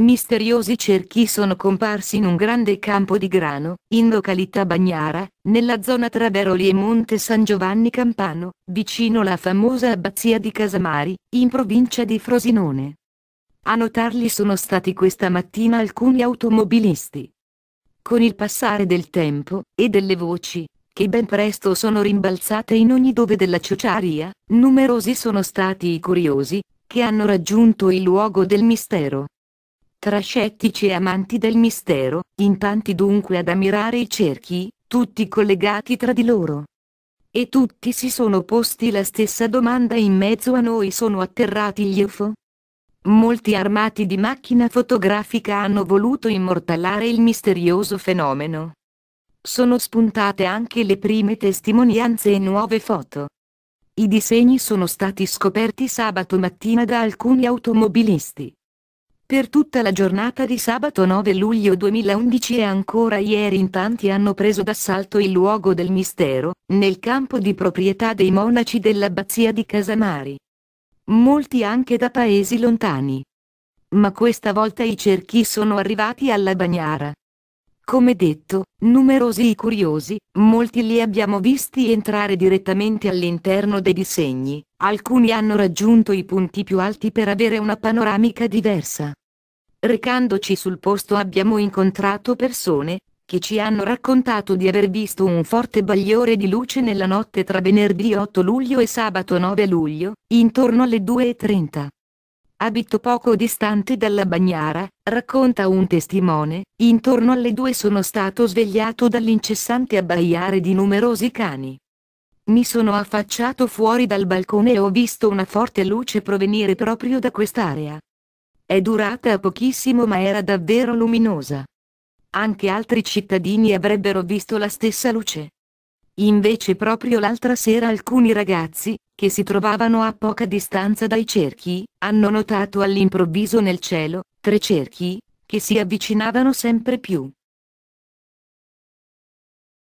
Misteriosi cerchi sono comparsi in un grande campo di grano, in località Bagnara, nella zona tra Veroli e Monte San Giovanni Campano, vicino la famosa abbazia di Casamari, in provincia di Frosinone. A notarli sono stati questa mattina alcuni automobilisti. Con il passare del tempo, e delle voci, che ben presto sono rimbalzate in ogni dove della ciociaria, numerosi sono stati i curiosi, che hanno raggiunto il luogo del mistero. Tra scettici e amanti del mistero, impanti dunque ad ammirare i cerchi, tutti collegati tra di loro. E tutti si sono posti la stessa domanda in mezzo a noi sono atterrati gli UFO? Molti armati di macchina fotografica hanno voluto immortalare il misterioso fenomeno. Sono spuntate anche le prime testimonianze e nuove foto. I disegni sono stati scoperti sabato mattina da alcuni automobilisti. Per tutta la giornata di sabato 9 luglio 2011 e ancora ieri in tanti hanno preso d'assalto il luogo del mistero, nel campo di proprietà dei monaci dell'abbazia di Casamari. Molti anche da paesi lontani. Ma questa volta i cerchi sono arrivati alla Bagnara. Come detto, numerosi i curiosi, molti li abbiamo visti entrare direttamente all'interno dei disegni, alcuni hanno raggiunto i punti più alti per avere una panoramica diversa recandoci sul posto abbiamo incontrato persone, che ci hanno raccontato di aver visto un forte bagliore di luce nella notte tra venerdì 8 luglio e sabato 9 luglio, intorno alle 2.30. Abito poco distante dalla bagnara, racconta un testimone, intorno alle 2 sono stato svegliato dall'incessante abbaiare di numerosi cani. Mi sono affacciato fuori dal balcone e ho visto una forte luce provenire proprio da quest'area. È durata pochissimo ma era davvero luminosa. Anche altri cittadini avrebbero visto la stessa luce. Invece proprio l'altra sera alcuni ragazzi, che si trovavano a poca distanza dai cerchi, hanno notato all'improvviso nel cielo, tre cerchi, che si avvicinavano sempre più.